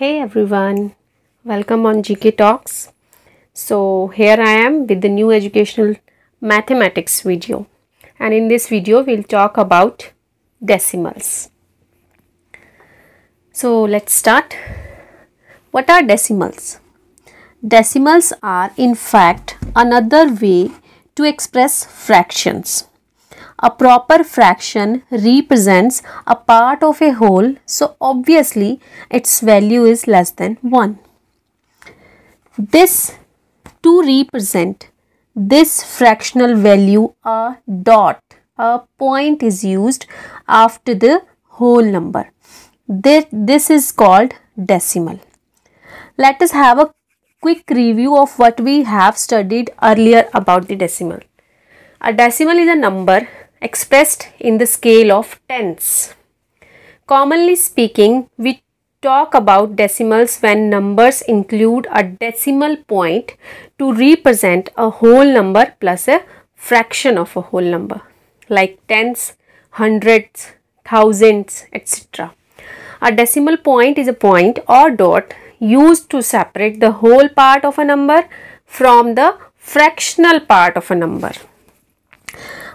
hey everyone welcome on gk talks so here i am with the new educational mathematics video and in this video we'll talk about decimals so let's start what are decimals decimals are in fact another way to express fractions a proper fraction represents a part of a whole, so obviously its value is less than 1. This to represent this fractional value a dot, a point is used after the whole number. This is called decimal. Let us have a quick review of what we have studied earlier about the decimal. A decimal is a number expressed in the scale of tens. Commonly speaking, we talk about decimals when numbers include a decimal point to represent a whole number plus a fraction of a whole number like tens, hundreds, thousands, etc. A decimal point is a point or dot used to separate the whole part of a number from the fractional part of a number.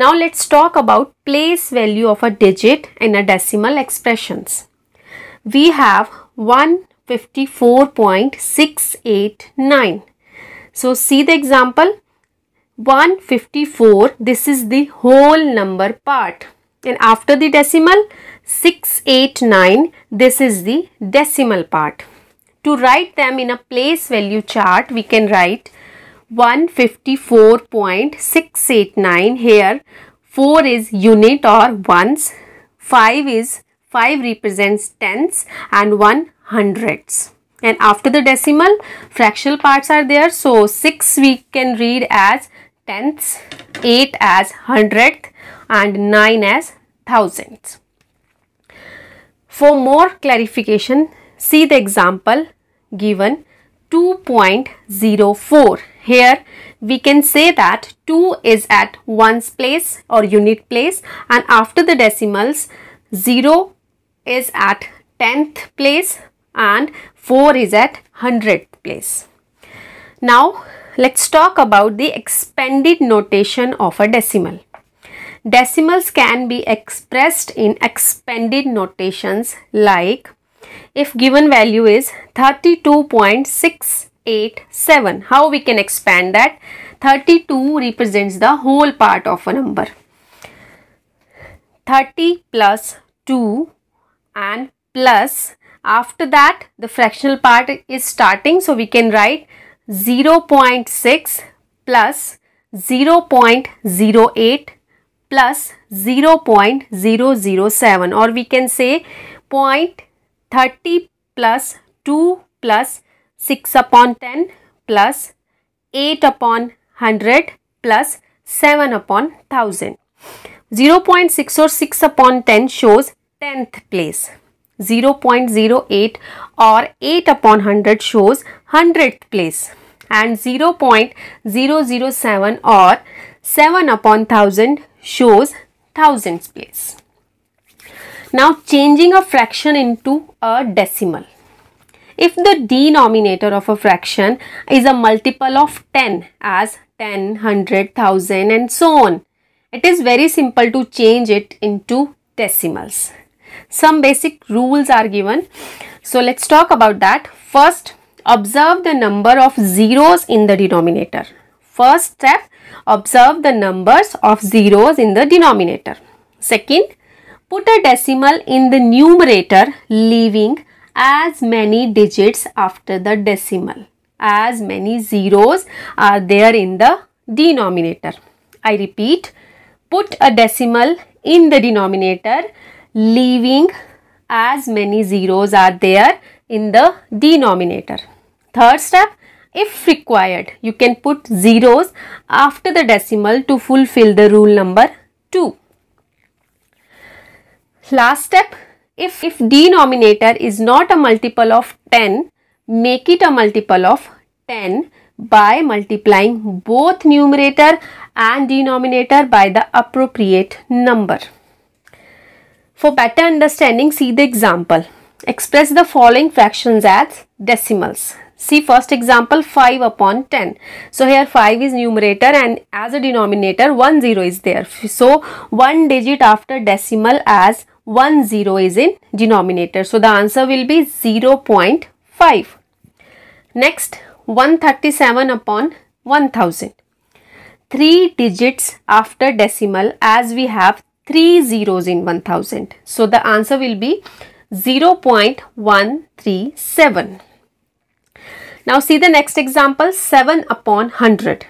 Now let's talk about place value of a digit in a decimal expressions. We have 154.689. So see the example 154 this is the whole number part and after the decimal 689 this is the decimal part. To write them in a place value chart we can write 154.689 here 4 is unit or ones 5 is 5 represents tens and 1 hundredths and after the decimal fractional parts are there so 6 we can read as tenths 8 as hundredth and 9 as thousandths. for more clarification see the example given 2.04 here we can say that 2 is at 1's place or unit place and after the decimals 0 is at 10th place and 4 is at 100th place. Now let's talk about the expanded notation of a decimal. Decimals can be expressed in expanded notations like if given value is 32.6 8, 7. How we can expand that? 32 represents the whole part of a number. 30 plus 2 and plus after that the fractional part is starting so we can write 0 0.6 plus 0 0.08 plus 0 0.007 or we can say 0.30 plus 2 plus 6 upon 10 plus 8 upon 100 plus 7 upon 1000. 0 0.6 or 6 upon 10 shows 10th place. 0 0.08 or 8 upon 100 shows 100th place and 0 0.007 or 7 upon 1000 shows thousandth place. Now changing a fraction into a decimal. If the denominator of a fraction is a multiple of 10 as 10, 100, 1000 and so on, it is very simple to change it into decimals. Some basic rules are given. So let's talk about that. First, observe the number of zeros in the denominator. First step, observe the numbers of zeros in the denominator. Second, put a decimal in the numerator leaving as many digits after the decimal. As many zeros are there in the denominator. I repeat, put a decimal in the denominator leaving as many zeros are there in the denominator. Third step, if required, you can put zeros after the decimal to fulfill the rule number 2. Last step, if, if denominator is not a multiple of 10, make it a multiple of 10 by multiplying both numerator and denominator by the appropriate number. For better understanding, see the example. Express the following fractions as decimals. See first example 5 upon 10. So here 5 is numerator and as a denominator 1 0 is there. So one digit after decimal as 1 0 is in denominator. So the answer will be 0 0.5. Next 137 upon 1000. 3 digits after decimal as we have 3 zeros in 1000. So the answer will be 0 0.137. Now see the next example 7 upon 100.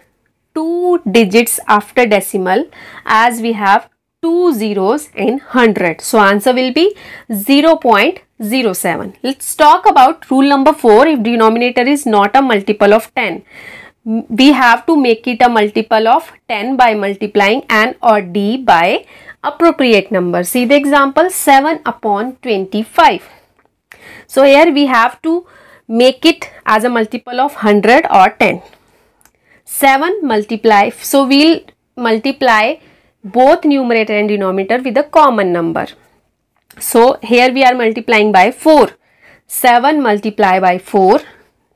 2 digits after decimal as we have two zeros in 100. So answer will be 0 0.07. Let's talk about rule number 4 if denominator is not a multiple of 10. We have to make it a multiple of 10 by multiplying an or d by appropriate number. See the example 7 upon 25. So here we have to make it as a multiple of 100 or 10. 7 multiply. So we'll multiply both numerator and denominator with a common number. So here we are multiplying by 4. 7 multiply by 4,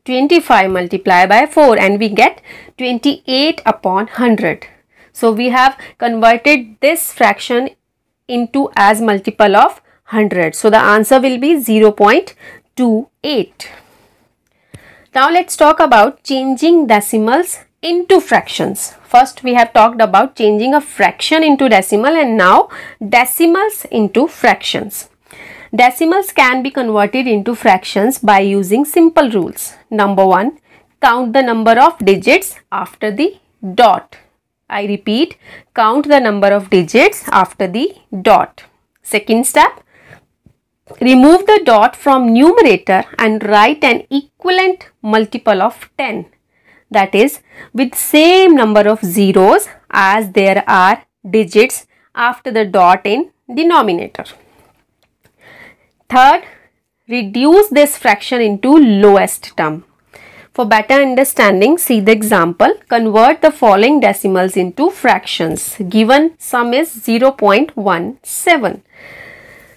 25 multiply by 4 and we get 28 upon 100. So we have converted this fraction into as multiple of 100. So the answer will be 0.28. Now let's talk about changing decimals into fractions. First we have talked about changing a fraction into decimal and now decimals into fractions. Decimals can be converted into fractions by using simple rules. Number 1. Count the number of digits after the dot. I repeat, count the number of digits after the dot. Second step, remove the dot from numerator and write an equivalent multiple of 10 that is with same number of zeros as there are digits after the dot in denominator. Third, reduce this fraction into lowest term. For better understanding, see the example. Convert the following decimals into fractions. Given sum is 0.17.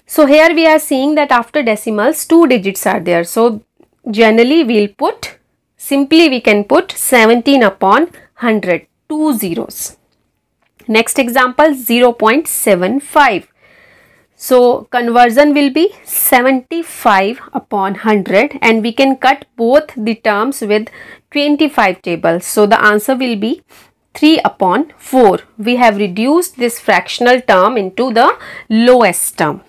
So here we are seeing that after decimals, two digits are there. So generally we'll put Simply we can put 17 upon 100, two zeros. Next example 0 0.75. So conversion will be 75 upon 100 and we can cut both the terms with 25 tables. So the answer will be 3 upon 4. We have reduced this fractional term into the lowest term.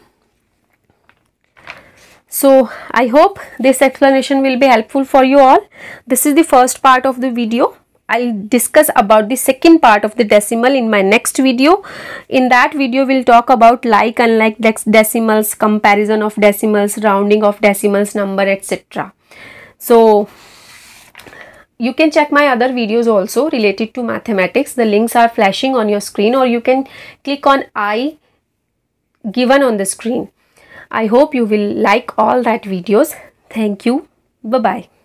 So I hope this explanation will be helpful for you all. This is the first part of the video. I'll discuss about the second part of the decimal in my next video. In that video, we'll talk about like, unlike decimals, comparison of decimals, rounding of decimals, number, etc. So, you can check my other videos also related to mathematics. The links are flashing on your screen or you can click on I given on the screen. I hope you will like all that videos. Thank you. Bye-bye.